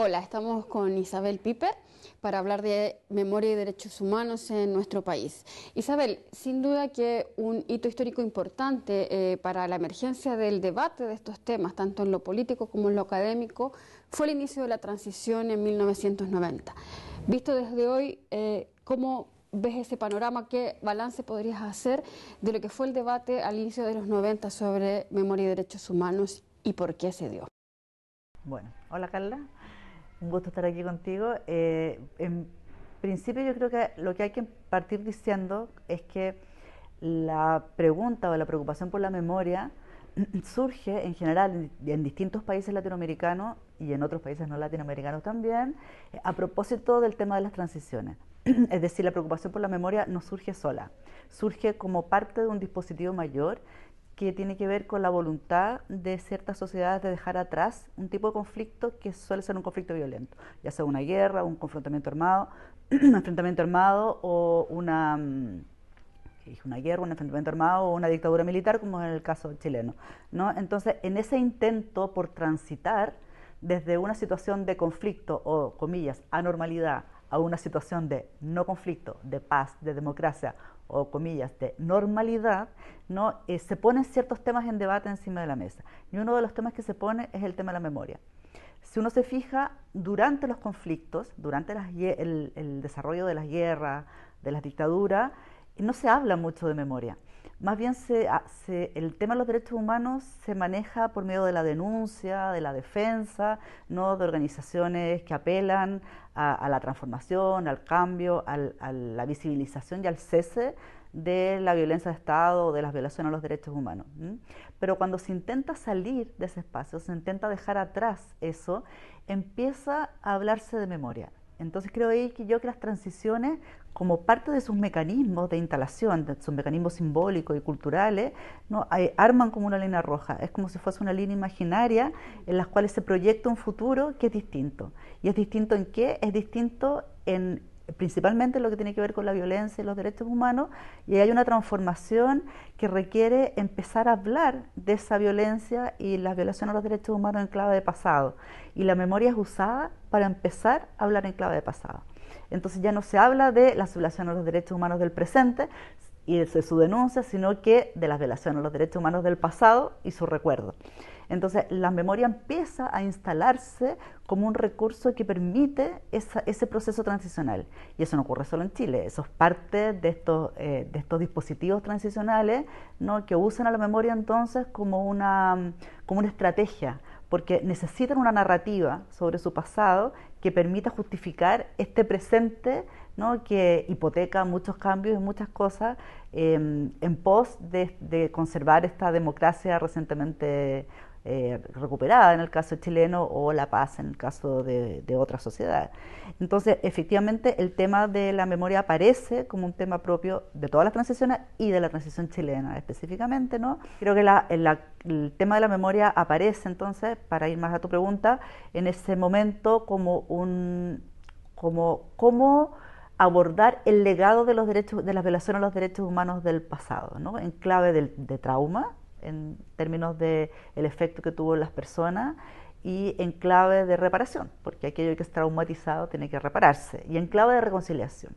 Hola, estamos con Isabel Piper para hablar de memoria y derechos humanos en nuestro país. Isabel, sin duda que un hito histórico importante eh, para la emergencia del debate de estos temas, tanto en lo político como en lo académico, fue el inicio de la transición en 1990. Visto desde hoy, eh, ¿cómo ves ese panorama? ¿Qué balance podrías hacer de lo que fue el debate al inicio de los 90 sobre memoria y derechos humanos y por qué se dio? Bueno, hola Carla, un gusto estar aquí contigo. Eh, en principio yo creo que lo que hay que partir diciendo es que la pregunta o la preocupación por la memoria surge en general en distintos países latinoamericanos y en otros países no latinoamericanos también, eh, a propósito del tema de las transiciones. es decir, la preocupación por la memoria no surge sola, surge como parte de un dispositivo mayor que tiene que ver con la voluntad de ciertas sociedades de dejar atrás un tipo de conflicto que suele ser un conflicto violento, ya sea una guerra, un confrontamiento armado, un enfrentamiento armado o una, mm, una guerra, un enfrentamiento armado o una dictadura militar, como en el caso chileno. ¿no? Entonces, en ese intento por transitar, desde una situación de conflicto o, comillas, anormalidad a una situación de no conflicto, de paz, de democracia o, comillas, de normalidad, ¿no? Eh, se ponen ciertos temas en debate encima de la mesa. Y uno de los temas que se pone es el tema de la memoria. Si uno se fija, durante los conflictos, durante el, el desarrollo de las guerras, de las dictaduras, no se habla mucho de memoria. Más bien ah, se, el tema de los derechos humanos se maneja por medio de la denuncia, de la defensa, no de organizaciones que apelan a, la transformación, al cambio, a la visibilización y al cese de la violencia de Estado o de las violaciones a los derechos humanos. Pero cuando se intenta salir de ese espacio, se intenta dejar atrás eso, empieza a hablarse de memoria. Entonces creo ahí que yo que las transiciones como parte de sus mecanismos de instalación, de sus mecanismos simbólicos y culturales, arman como una línea roja. Es como si fuese una línea imaginaria en la cual se proyecta un futuro que es distinto. ¿Y es distinto en qué? Es distinto en principalmente en lo que tiene que ver con la violencia y los derechos humanos, y hay una transformación que requiere empezar a hablar de esa violencia y la violación a los derechos humanos en clave de pasado. Y la memoria es usada para empezar a hablar en clave de pasado. Entonces ya no se habla de las violaciones a los derechos humanos del presente y de su denuncia, sino que de las violaciones a los derechos humanos del pasado y su recuerdo. Entonces la memoria empieza a instalarse como un recurso que permite ese proceso transicional. Y eso no ocurre solo en Chile, eso es parte de estos, eh, dispositivos transicionales que usan a la memoria entonces como una estrategia porque necesitan una narrativa sobre su pasado que permita justificar este presente ¿no? que hipoteca muchos cambios y muchas cosas eh, en pos de, conservar esta democracia recientemente eh, recuperada en el caso chileno o la paz en el caso de, otra sociedad. Entonces, efectivamente, el tema de la memoria aparece como un tema propio de todas las transiciones y de la transición chilena específicamente. ¿no? Creo que el tema de la memoria aparece entonces, para ir más a tu pregunta, en ese momento como un... como, abordar el legado de los derechos de las violaciones a los derechos humanos del pasado, ¿no? en clave de trauma, en términos del el efecto que tuvo en las personas y en clave de reparación, porque aquello que es traumatizado tiene que repararse, y en clave de reconciliación.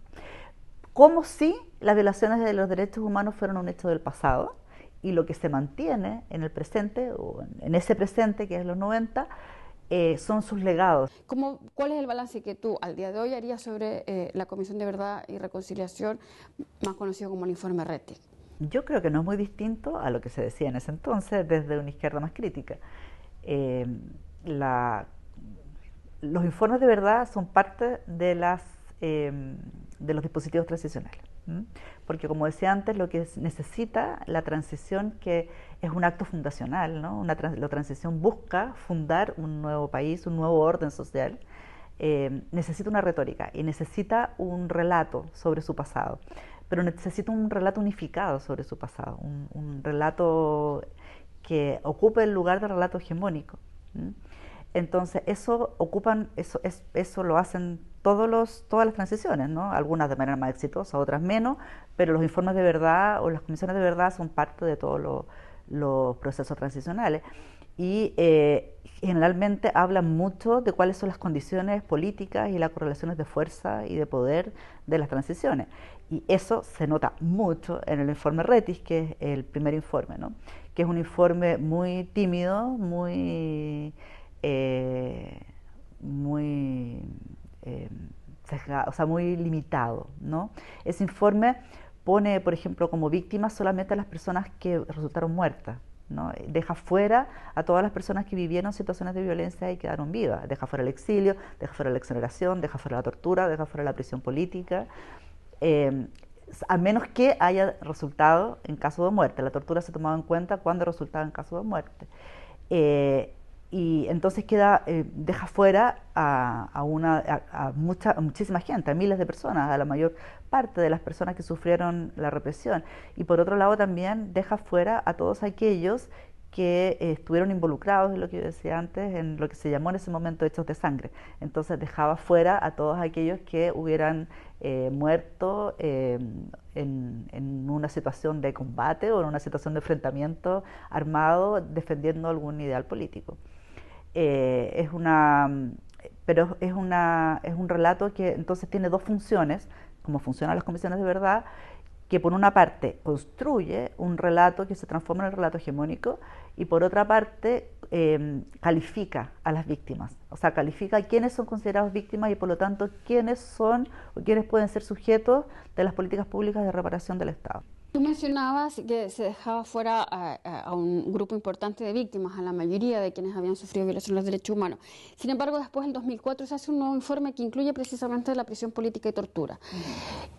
Como si las violaciones de los derechos humanos fueron un hecho del pasado y lo que se mantiene en el presente, o en ese presente que es los 90, eh, son sus legados. ¿Cómo, ¿Cuál es el balance que tú al día de hoy harías sobre eh, la Comisión de Verdad y Reconciliación, más conocido como el informe RETIC? yo creo que no es muy distinto a lo que se decía en ese entonces desde una izquierda más crítica. Eh, la, los informes de verdad son parte de, las, eh, de los dispositivos transicionales, porque como decía antes, lo que necesita la transición, que es un acto fundacional, una la transición busca fundar un nuevo país, un nuevo orden social, eh, necesita una retórica y necesita un relato sobre su pasado pero necesita un relato unificado sobre su pasado, un, relato que ocupe el lugar del relato hegemónico. Entonces, eso ocupan, eso, es, lo hacen todas las transiciones, Algunas de manera más exitosa, otras menos, pero los informes de verdad o las comisiones de verdad son parte de todos los procesos transicionales. Y eh, generalmente hablan mucho de cuáles son las condiciones políticas y las correlaciones de fuerza y de poder de las transiciones. Y eso se nota mucho en el informe RETIS, que es el primer informe, ¿no? que es un informe muy tímido, muy, eh, muy eh, sea, muy limitado. ¿no? Ese informe pone, por ejemplo, como víctimas solamente a las personas que resultaron muertas. ¿no? Deja fuera a todas las personas que vivieron situaciones de violencia y quedaron vivas. Deja fuera el exilio, deja fuera la exoneración, deja fuera la tortura, deja fuera la prisión política. Em, a menos que haya resultado en caso de muerte. La tortura se tomaba en cuenta cuando resultaba en caso de muerte. Eh, y entonces queda, eh, deja fuera a, a una, a, a muchísima gente, a miles de personas, a la mayor parte de las personas que sufrieron la represión. Y por otro lado también deja fuera a todos aquellos que eh, estuvieron involucrados en lo que yo decía antes, en lo que se llamó en ese momento hechos de sangre. Entonces dejaba fuera a todos aquellos que hubieran eh, muerto eh, en, una situación de combate o en una situación de enfrentamiento armado defendiendo algún ideal político. es una, pero es, una, es un relato que entonces tiene dos funciones, como funcionan las comisiones de verdad, que por una parte construye un relato que se transforma en un relato hegemónico y por otra parte em, califica a las víctimas, o sea, califica a quienes son considerados víctimas y por lo tanto quiénes son o quiénes pueden ser sujetos de las políticas públicas de reparación del Estado. Tú mencionabas que se dejaba fuera a, un grupo importante de víctimas, a la mayoría de quienes habían sufrido violaciones de los derechos humanos. Sin embargo, después, en 2004, se hace un nuevo informe que incluye precisamente la prisión política y tortura.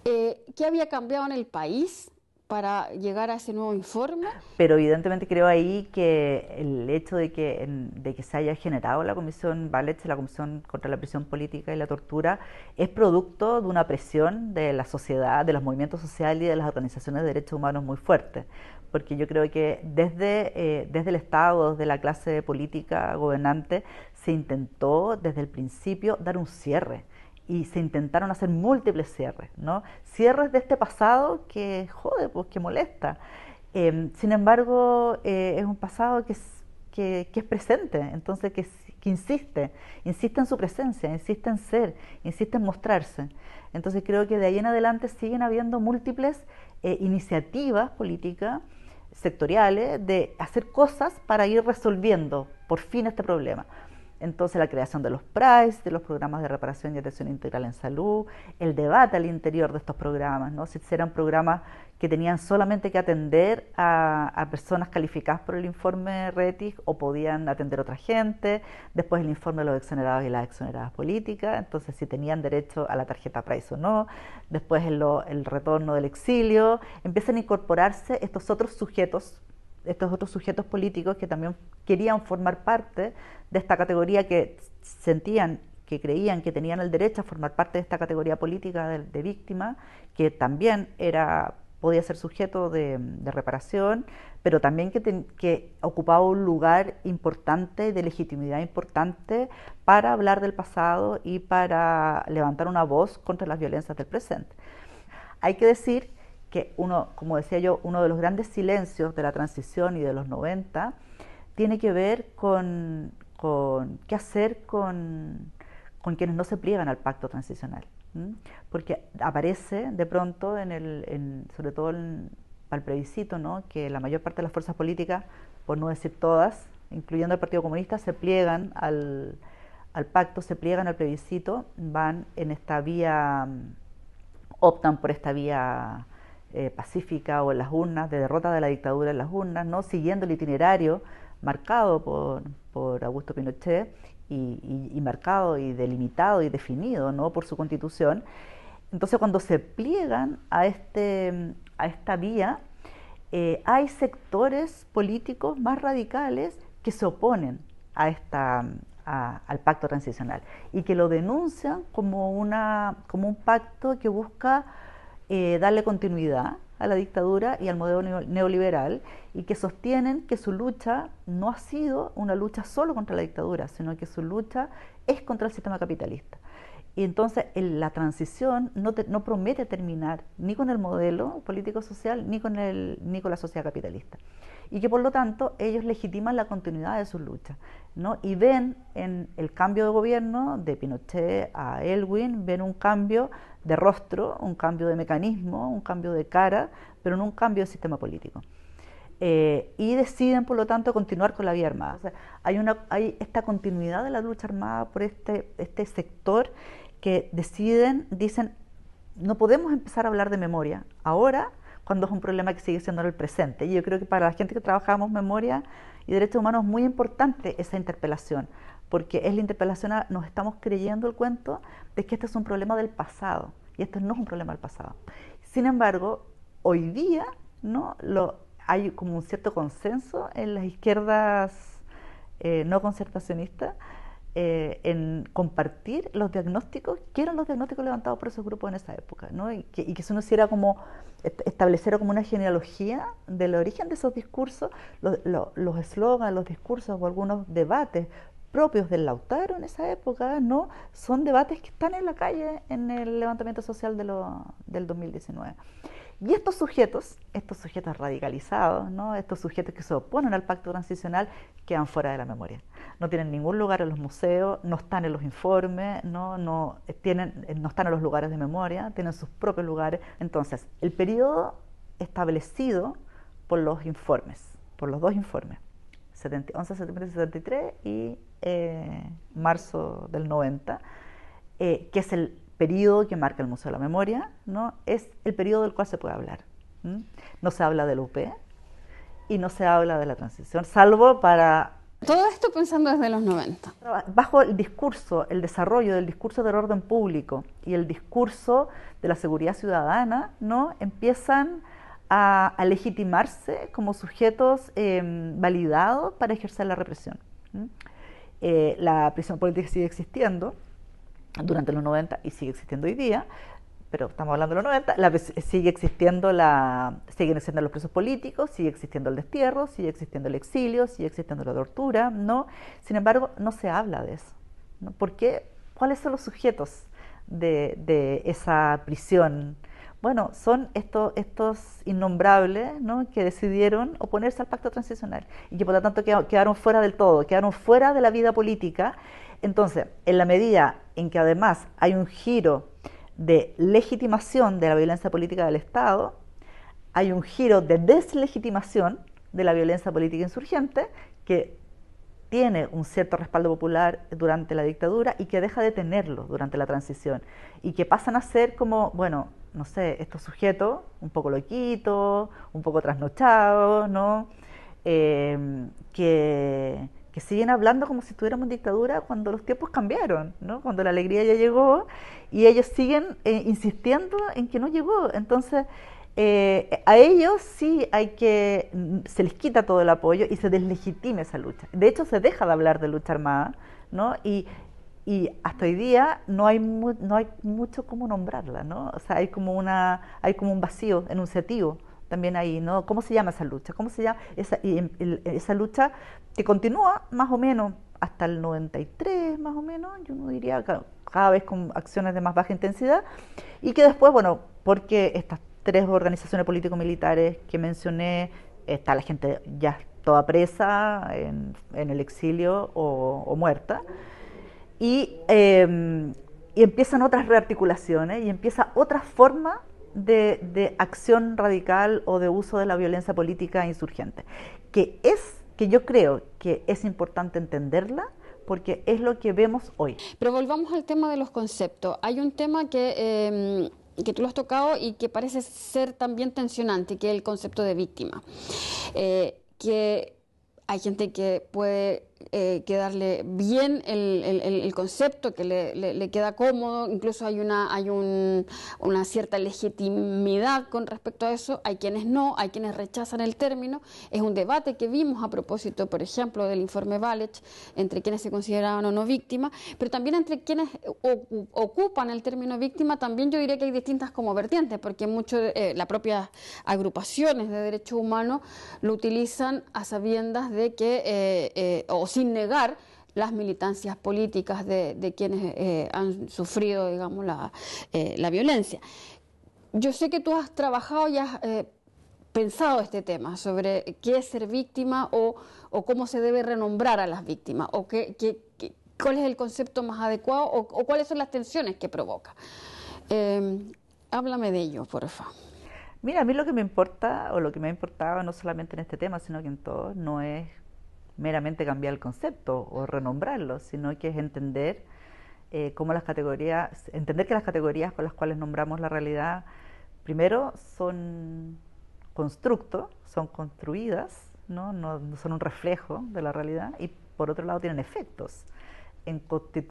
Eh, ¿Qué había cambiado en el país para llegar a ese nuevo informe. Pero evidentemente creo ahí que el hecho de que, se haya generado la Comisión Valech, la Comisión contra la Prisión Política y la Tortura, es producto de una presión de la sociedad, de los movimientos sociales y de las organizaciones de derechos humanos muy fuerte. Porque yo creo que desde, eh, desde el Estado, desde la clase política gobernante, se intentó desde el principio dar un cierre y se intentaron hacer múltiples cierres, ¿no? Cierres de este pasado que jode, pues que molesta. Em, sin embargo, eh, es un pasado que es, que, es presente, entonces que, insiste, insiste en su presencia, insiste en ser, insiste en mostrarse. Entonces creo que de ahí en adelante siguen habiendo múltiples eh, iniciativas políticas sectoriales de hacer cosas para ir resolviendo por fin este problema. Entonces la creación de los PRICE, de los programas de reparación y atención integral en salud, el debate al interior de estos programas, ¿no? si eran programas que tenían solamente que atender a, personas calificadas por el informe RETIC o podían atender a otra gente, después el informe de los exonerados y las exoneradas políticas, entonces si tenían derecho a la tarjeta PRICE o no, después el, el retorno del exilio, empiezan a incorporarse estos otros sujetos estos otros sujetos políticos que también querían formar parte de esta categoría que sentían que creían que tenían el derecho a formar parte de esta categoría política de, víctima, que también era, podía ser sujeto de, reparación, pero también que, que, ocupaba un lugar importante, de legitimidad importante, para hablar del pasado y para levantar una voz contra las violencias del presente. Hay que decir que uno, como decía yo, uno de los grandes silencios de la transición y de los 90 tiene que ver con, qué hacer con, con, quienes no se pliegan al pacto transicional. Porque aparece de pronto, en el, sobre todo al para plebiscito, ¿no? que la mayor parte de las fuerzas políticas, por no decir todas, incluyendo el Partido Comunista, se pliegan al, al pacto, se pliegan al plebiscito, van en esta vía, optan por esta vía eh, pacífica o en las urnas, de derrota de la dictadura en las urnas, ¿no? siguiendo el itinerario marcado por, Augusto Pinochet y, marcado y delimitado y definido ¿no? por su constitución. Entonces cuando se pliegan a, este, a esta vía, eh, hay sectores políticos más radicales que se oponen a esta, al pacto transicional y que lo denuncian como, una, como un pacto que busca eh, darle continuidad a la dictadura y al modelo neoliberal y que sostienen que su lucha no ha sido una lucha solo contra la dictadura, sino que su lucha es contra el sistema capitalista. Y entonces la transición no, promete terminar ni con el modelo político-social ni, con el, ni con la sociedad capitalista. Y que por lo tanto ellos legitiman la continuidad de sus luchas. ¿no? Y ven en el cambio de gobierno de Pinochet a Elwin, ven un cambio de rostro, un cambio de mecanismo, un cambio de cara, pero no un cambio de sistema político. Eh, y deciden, por lo tanto, continuar con la vía armada. hay, una, hay esta continuidad de la lucha armada por este, este sector que deciden, dicen, no podemos empezar a hablar de memoria ahora cuando es un problema que sigue siendo el presente. Y yo creo que para la gente que trabajamos memoria y derechos humanos es muy importante esa interpelación, porque es la interpelación, nos estamos creyendo el cuento de que este es un problema del pasado, y este no es un problema del pasado. Sin embargo, hoy día ¿no? hay como un cierto consenso en las izquierdas eh, no concertacionistas eh, en compartir los diagnósticos, que eran los diagnósticos levantados por esos grupos en esa época, ¿no? y, que, eso no hiciera como, establecer como una genealogía del origen de esos discursos, los, los eslogans, los discursos o algunos debates propios del Lautaro en esa época, ¿no? Son debates que están en la calle en el levantamiento social del 2019. Y estos sujetos, estos sujetos radicalizados, estos sujetos que se oponen al pacto transicional, quedan fuera de la memoria. No tienen ningún lugar en los museos, no están en los informes, no, no, eh, tienen, eh, no están en los lugares de memoria, tienen sus propios lugares. Entonces, el periodo establecido por los informes, por los dos informes, 11 de septiembre de 73 y eh, marzo del 90, que es el periodo que marca el Museo de la Memoria, ¿no? es el periodo del cual se puede hablar. No se habla del UP y no se habla de la transición, salvo para... Todo esto pensando desde los 90. Bajo el discurso, el desarrollo del discurso del orden público y el discurso de la seguridad ciudadana, ¿no? empiezan a, legitimarse como sujetos em, validados para ejercer la represión. Eh, la prisión política sigue existiendo, durante los 90 y sigue existiendo hoy día, pero estamos hablando de los 90, sigue existiendo la, siguen existiendo los presos políticos, sigue existiendo el destierro, sigue existiendo el exilio, sigue existiendo la tortura, ¿no? Sin embargo, no se habla de eso. ¿no? ¿Por qué? ¿Cuáles son los sujetos de, esa prisión? Bueno, son estos, estos innombrables ¿no? que decidieron oponerse al pacto transicional y que por lo tanto quedaron fuera del todo, quedaron fuera de la vida política entonces, en la medida en que además hay un giro de legitimación de la violencia política del Estado, hay un giro de deslegitimación de la violencia política insurgente que tiene un cierto respaldo popular durante la dictadura y que deja de tenerlo durante la transición y que pasan a ser como, bueno, no sé, estos sujetos un poco loquitos, un poco trasnochados, ¿no? Eh, que que siguen hablando como si estuviéramos dictadura cuando los tiempos cambiaron, ¿no? cuando la alegría ya llegó y ellos siguen eh, insistiendo en que no llegó. Entonces, eh, a ellos sí hay que, mm, se les quita todo el apoyo y se deslegitima esa lucha. De hecho, se deja de hablar de lucha armada, ¿no? Y, hasta hoy día no hay, no hay mucho cómo nombrarla, ¿no? O sea, hay como, una, hay como un vacío enunciativo también ahí, ¿no? ¿Cómo se llama esa lucha? ¿Cómo se llama esa, y, em, esa lucha que continúa más o menos hasta el 93, más o menos, yo no diría, cada vez con acciones de más baja intensidad, y que después, bueno, porque estas tres organizaciones político-militares que mencioné, está la gente ya toda presa, en, el exilio o, muerta, y, em, y empiezan otras rearticulaciones y empieza otra forma de, acción radical o de uso de la violencia política insurgente, que es, que yo creo que es importante entenderla, porque es lo que vemos hoy. Pero volvamos al tema de los conceptos. Hay un tema que, em, tú lo has tocado y que parece ser también tensionante, que es el concepto de víctima. Eh, que hay gente que puede eh, que darle bien el, concepto, que le, le, queda cómodo, incluso hay, una, hay un, una cierta legitimidad con respecto a eso, hay quienes no, hay quienes rechazan el término, es un debate que vimos a propósito, por ejemplo, del informe Valech, entre quienes se consideraban o no víctimas, pero también entre quienes ocupan el término víctima, también yo diría que hay distintas como vertientes, porque mucho eh, las propias agrupaciones de derechos humanos lo utilizan a sabiendas de que, eh, eh o sin negar las militancias políticas de, quienes eh, han sufrido, digamos, eh, la, violencia. Yo sé que tú has trabajado y has eh, pensado este tema sobre qué es ser víctima o, cómo se debe renombrar a las víctimas, o qué, cuál es el concepto más adecuado o, cuáles son las tensiones que provoca. Em, háblame de ello, por favor. Mira, a mí lo que me importa, o lo que me ha importado, no solamente en este tema, sino que en todo, no es meramente cambiar el concepto o renombrarlo, sino que es entender eh, cómo las categorías, entender que las categorías con las cuales nombramos la realidad, primero son constructos, son construidas, ¿no? son un reflejo de la realidad, y por otro lado tienen efectos en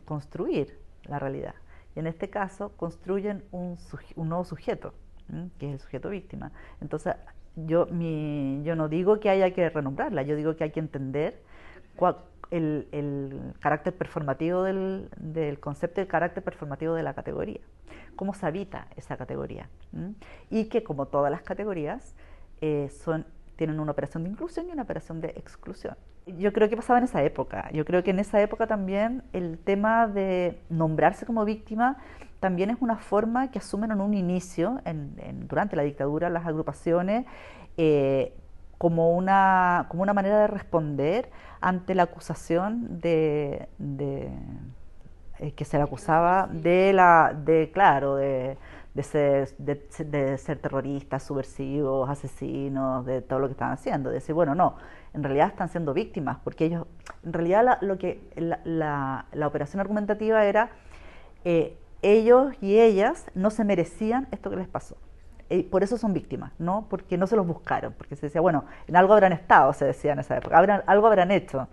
construir la realidad. Y en este caso construyen un, nuevo sujeto, que es el sujeto víctima. Entonces yo, mi, yo no digo que haya que renombrarla, yo digo que hay que entender el, el, carácter performativo del, del concepto y el carácter performativo de la categoría, cómo se habita esa categoría. Y que como todas las categorías, eh, son, tienen una operación de inclusión y una operación de exclusión. Yo creo que pasaba en esa época, yo creo que en esa época también el tema de nombrarse como víctima también es una forma que asumen en un inicio, durante la dictadura, las agrupaciones, eh, como, una, como una manera de responder ante la acusación de, eh, que se le acusaba de la, de claro, de, de ser, de, ser terroristas, subversivos, asesinos, de todo lo que estaban haciendo. De decir, bueno, no, en realidad están siendo víctimas, porque ellos, en realidad la, lo que la, operación argumentativa era eh, ellos y ellas no se merecían esto que les pasó. Y por eso son víctimas, ¿no? Porque no se los buscaron, porque se decía, bueno, en algo habrán estado, se decía en esa época, habrán, algo habrán hecho.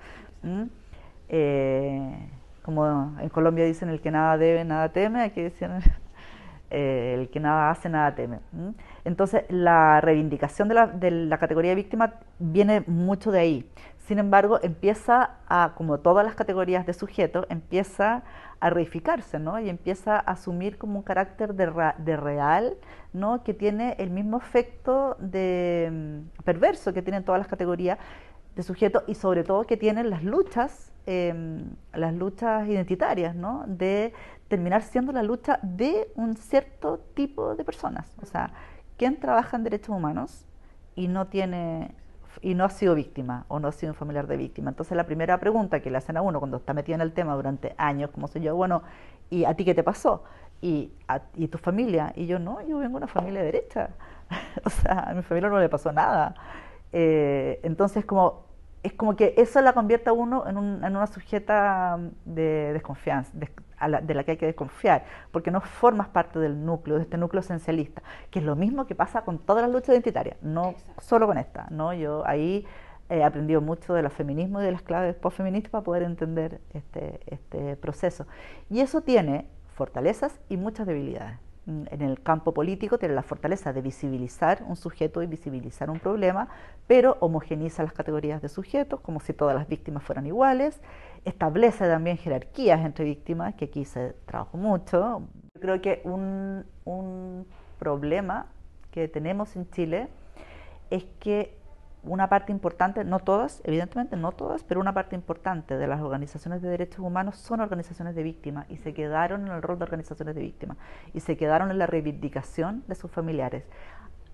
Eh, como en Colombia dicen, el que nada debe, nada teme, aquí dicen, eh, el que nada hace, nada teme. Entonces, la reivindicación de la, de la categoría de víctima viene mucho de ahí. Sin embargo, empieza a, como todas las categorías de sujeto, empieza a reificarse, ¿no? Y empieza a asumir como un carácter de, real, ¿no? Que tiene el mismo efecto de mm, perverso que tienen todas las categorías de sujetos y sobre todo que tienen las luchas, em, las luchas identitarias, ¿no? De terminar siendo la lucha de un cierto tipo de personas. O sea, ¿quién trabaja en derechos humanos y no tiene y no ha sido víctima o no ha sido un familiar de víctima. Entonces la primera pregunta que le hacen a uno cuando está metido en el tema durante años, como soy yo, bueno, ¿y a ti qué te pasó? ¿Y, ¿Y tu familia? Y yo, no, yo vengo de una familia derecha. o sea, a mi familia no le pasó nada. Eh, entonces, como es como que eso la convierte a uno en, una sujeta mm, de desconfianza, de, la, que hay que desconfiar, porque no formas parte del núcleo, de este núcleo esencialista, que es lo mismo que pasa con todas las luchas identitarias, no solo con esta, ¿no? Yo ahí eh, he aprendido mucho de los feminismos y de las claves postfeministas para poder entender este, este proceso. Y eso tiene fortalezas y muchas debilidades. Mm, en el campo político tiene la fortaleza de visibilizar un sujeto y visibilizar un problema, pero homogeniza las categorías de sujetos como si todas las víctimas fueran iguales, establece también jerarquías entre víctimas, que aquí se trabajó mucho. Yo creo que un, un problema que tenemos en Chile es que una parte importante, no todas, evidentemente no todas, pero una parte importante de las organizaciones de derechos humanos son organizaciones de víctimas y se quedaron en el rol de organizaciones de víctimas y se quedaron en la reivindicación de sus familiares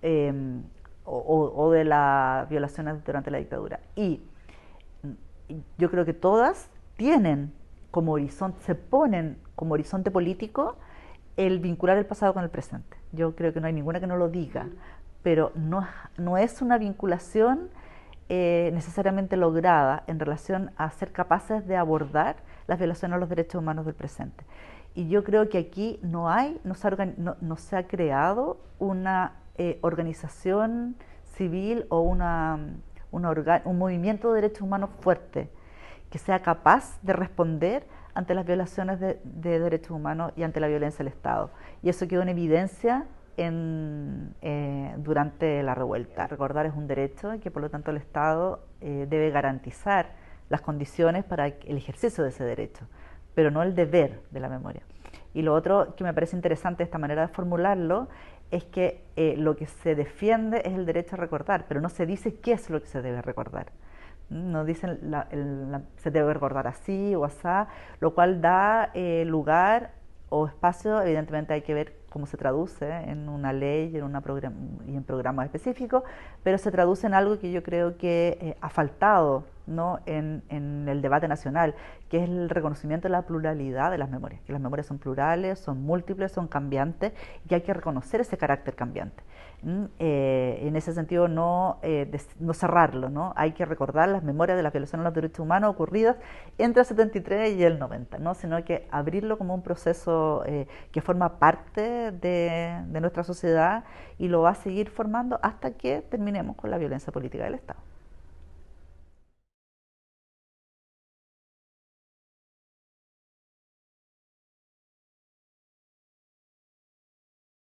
em, o, o, de las violaciones durante la dictadura. Y yo creo que todas tienen como horizonte, se ponen como horizonte político el vincular el pasado con el presente. Yo creo que no hay ninguna que no lo diga, pero no, no es una vinculación eh, necesariamente lograda en relación a ser capaces de abordar las violaciones a los derechos humanos del presente. Y yo creo que aquí no hay, no se ha, creado una eh, organización civil o una, un movimiento de derechos humanos fuerte que sea capaz de responder ante las violaciones de, de derechos humanos y ante la violencia del Estado. Y eso quedó en evidencia en, eh, durante la revuelta. Recordar es un derecho y que por lo tanto el Estado eh, debe garantizar las condiciones para el ejercicio de ese derecho, pero no el deber de la memoria. Y lo otro que me parece interesante de esta manera de formularlo es que eh, lo que se defiende es el derecho a recordar, pero no se dice qué es lo que se debe recordar. No dicen se debe recordar así o asá, lo cual da lugar o espacio, evidentemente hay que ver Cómo se traduce en una ley en una y en programas específicos, pero se traduce en algo que yo creo que eh, ha faltado ¿no? En, el debate nacional, que es el reconocimiento de la pluralidad de las memorias, que las memorias son plurales, son múltiples, son cambiantes y hay que reconocer ese carácter cambiante. ¿Mm? Eh, en ese sentido, eh, no, cerrarlo, ¿no? hay que recordar las memorias de las violaciones de los derechos humanos ocurridas entre el 73 y el 90, ¿no? sino que abrirlo como un proceso eh, que forma parte de nuestra sociedad y lo va a seguir formando hasta que terminemos con la violencia política del Estado.